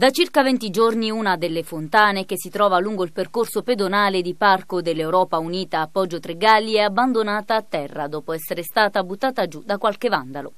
Da circa 20 giorni una delle fontane che si trova lungo il percorso pedonale di Parco dell'Europa Unita a Poggio Tregalli è abbandonata a terra dopo essere stata buttata giù da qualche vandalo.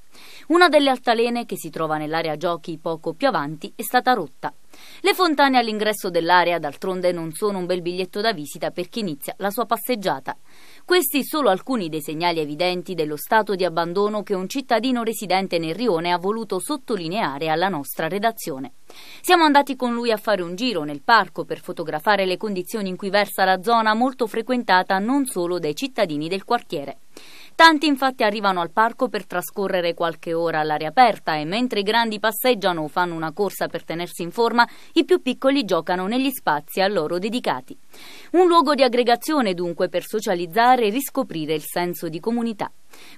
Una delle altalene che si trova nell'area giochi poco più avanti è stata rotta. Le fontane all'ingresso dell'area d'altronde non sono un bel biglietto da visita per chi inizia la sua passeggiata. Questi solo alcuni dei segnali evidenti dello stato di abbandono che un cittadino residente nel rione ha voluto sottolineare alla nostra redazione. Siamo andati con lui a fare un giro nel parco per fotografare le condizioni in cui versa la zona molto frequentata non solo dai cittadini del quartiere. Tanti infatti arrivano al parco per trascorrere qualche ora all'aria aperta e mentre i grandi passeggiano o fanno una corsa per tenersi in forma, i più piccoli giocano negli spazi a loro dedicati. Un luogo di aggregazione dunque per socializzare e riscoprire il senso di comunità.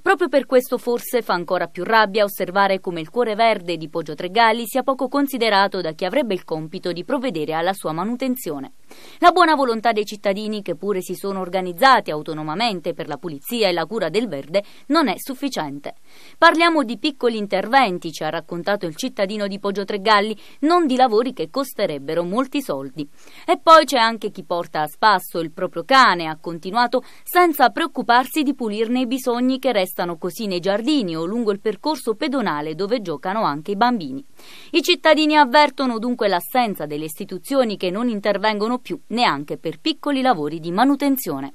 Proprio per questo forse fa ancora più rabbia osservare come il cuore verde di Poggio Tregali sia poco considerato da chi avrebbe il compito di provvedere alla sua manutenzione. La buona volontà dei cittadini, che pure si sono organizzati autonomamente per la pulizia e la cura del verde, non è sufficiente. Parliamo di piccoli interventi, ci ha raccontato il cittadino di Poggio Tregalli, non di lavori che costerebbero molti soldi. E poi c'è anche chi porta a spasso il proprio cane, ha continuato, senza preoccuparsi di pulirne i bisogni che restano così nei giardini o lungo il percorso pedonale dove giocano anche i bambini. I cittadini avvertono dunque l'assenza delle istituzioni che non intervengono più neanche per piccoli lavori di manutenzione.